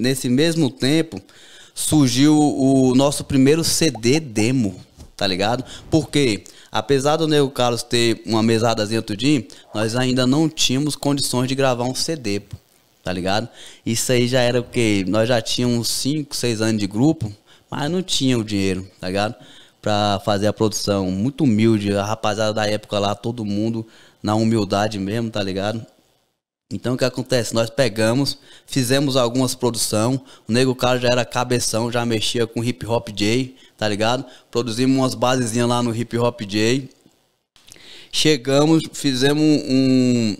nesse mesmo tempo, surgiu o nosso primeiro CD demo, tá ligado? Porque, apesar do Nego Carlos ter uma mesadazinha tudinho, nós ainda não tínhamos condições de gravar um CD, tá ligado? Isso aí já era o que? Nós já tínhamos 5, 6 anos de grupo, mas não tinha o dinheiro, tá ligado? Pra fazer a produção. Muito humilde, a rapaziada da época lá, todo mundo na humildade mesmo, tá ligado? Então o que acontece? Nós pegamos, fizemos algumas produções, o Nego Cara já era cabeção, já mexia com hip hop J, tá ligado? Produzimos umas basezinhas lá no hip hop J. Chegamos, fizemos um,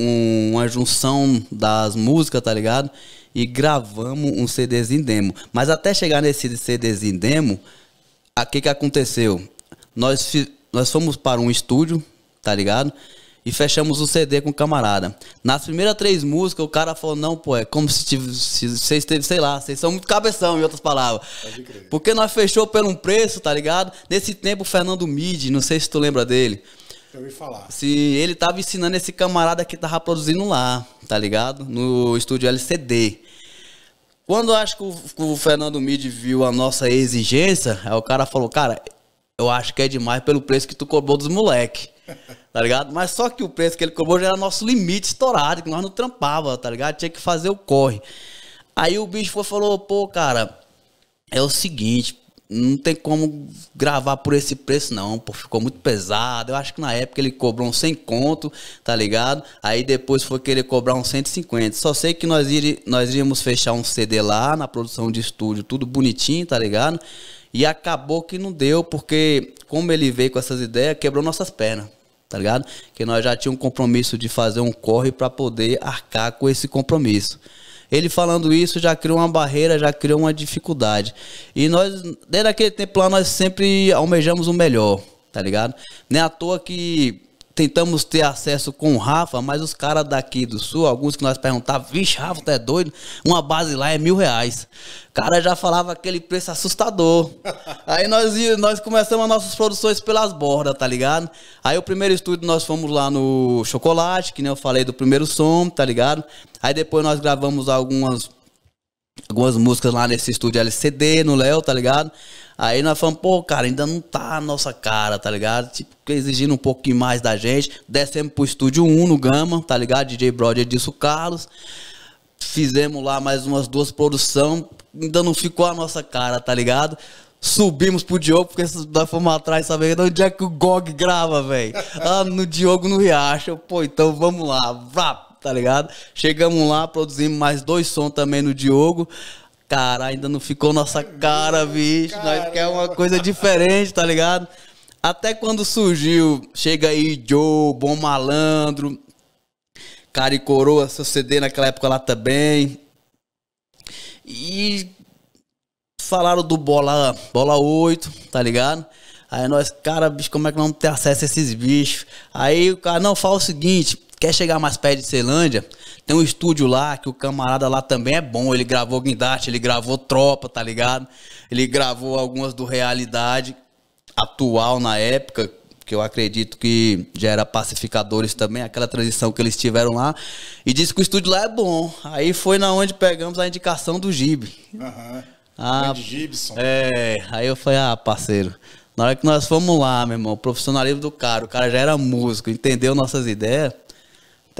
um, uma junção das músicas, tá ligado? E gravamos um CDzinho demo. Mas até chegar nesse CDzinho demo, o que, que aconteceu? Nós, nós fomos para um estúdio, tá ligado? e fechamos o CD com o camarada. Nas primeiras três músicas, o cara falou, não, pô, é como se vocês teve, sei lá, vocês são muito cabeção, em outras palavras. Porque nós fechou pelo um preço, tá ligado? Nesse tempo, o Fernando Mid, não sei se tu lembra dele. Eu ouvi falar. Se ele tava ensinando esse camarada que tava produzindo lá, tá ligado? No estúdio LCD. Quando eu acho que o, que o Fernando Mid viu a nossa exigência, aí o cara falou, cara, eu acho que é demais pelo preço que tu cobrou dos moleque. tá ligado? Mas só que o preço que ele cobrou já era nosso limite estourado, que nós não trampava, tá ligado? Tinha que fazer o corre. Aí o bicho foi, falou, pô, cara, é o seguinte, não tem como gravar por esse preço não, pô, ficou muito pesado. Eu acho que na época ele cobrou uns 100 conto, tá ligado? Aí depois foi querer cobrar uns 150. Só sei que nós, iri, nós iríamos fechar um CD lá, na produção de estúdio, tudo bonitinho, tá ligado? E acabou que não deu, porque como ele veio com essas ideias, quebrou nossas pernas tá ligado? Que nós já tínhamos um compromisso de fazer um corre para poder arcar com esse compromisso. Ele falando isso já criou uma barreira, já criou uma dificuldade. E nós, desde aquele tempo lá, nós sempre almejamos o melhor, tá ligado? Nem é à toa que tentamos ter acesso com o Rafa, mas os caras daqui do sul, alguns que nós perguntavam, vixe, Rafa, tu é doido? Uma base lá é mil reais. O cara já falava aquele preço assustador. Aí nós, nós começamos as nossas produções pelas bordas, tá ligado? Aí o primeiro estúdio nós fomos lá no Chocolate, que nem eu falei do primeiro som, tá ligado? Aí depois nós gravamos algumas algumas músicas lá nesse estúdio LCD, no Léo, tá ligado? Aí nós falamos, pô, cara, ainda não tá a nossa cara, tá ligado? Tipo, exigindo um pouquinho mais da gente. Descemos pro estúdio 1 no Gama, tá ligado? DJ Brody disso Carlos. Fizemos lá mais umas duas produções, ainda não ficou a nossa cara, tá ligado? Subimos pro Diogo, porque nós fomos atrás saber onde é que o GOG grava, velho. Ah, no Diogo no Riacho. Pô, então vamos lá. vá tá ligado? Chegamos lá, produzimos mais dois sons também no Diogo. Cara, ainda não ficou nossa cara, bicho. Caramba. Nós quer uma coisa diferente, tá ligado? Até quando surgiu, chega aí Joe, Bom Malandro, Cara e Coroa, seu CD naquela época lá também. E falaram do Bola, bola 8, tá ligado? Aí nós, cara, bicho, como é que nós vamos ter acesso a esses bichos? Aí o cara, não, fala o seguinte, Quer chegar mais perto de Celândia? Tem um estúdio lá que o camarada lá também é bom. Ele gravou Guindaste, ele gravou Tropa, tá ligado? Ele gravou algumas do Realidade atual na época, que eu acredito que já era pacificadores também, aquela transição que eles tiveram lá. E disse que o estúdio lá é bom. Aí foi na onde pegamos a indicação do Gibe. Aham. Ah, Gibson. É, aí eu falei, ah, parceiro, na hora que nós fomos lá, meu irmão, profissionalismo do cara, o cara já era músico, entendeu nossas ideias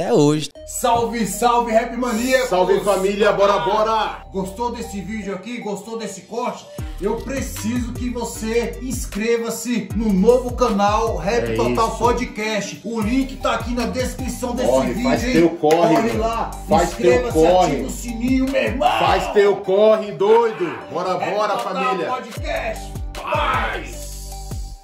até hoje. Salve, salve, Rap Mania! Salve, família, bora, bora! Gostou desse vídeo aqui? Gostou desse corte? Eu preciso que você inscreva-se no novo canal Rap é Total isso. Podcast. O link tá aqui na descrição desse corre, vídeo. Faz hein? teu corre, corre lá. Faz teu corre. Ativa o sininho, meu é, irmão. Faz teu corre, doido. Bora, Rap bora, Total família. Podcast. Paz.